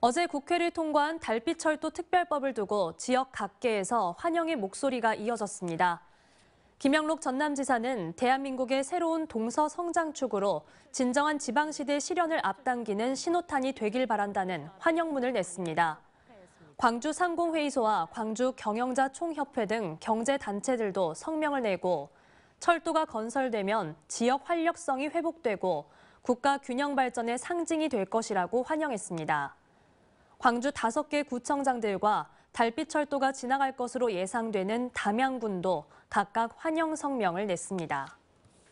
어제 국회를 통과한 달빛철도 특별법을 두고 지역 각계에서 환영의 목소리가 이어졌습니다. 김영록 전남지사는 대한민국의 새로운 동서 성장축으로 진정한 지방시대 실현을 앞당기는 신호탄이 되길 바란다는 환영문을 냈습니다. 광주 상공회의소와 광주 경영자 총협회 등 경제단체들도 성명을 내고 철도가 건설되면 지역 활력성이 회복되고 국가 균형 발전의 상징이 될 것이라고 환영했습니다. 광주 다섯 개 구청장들과 달빛철도가 지나갈 것으로 예상되는 담양군도 각각 환영 성명을 냈습니다.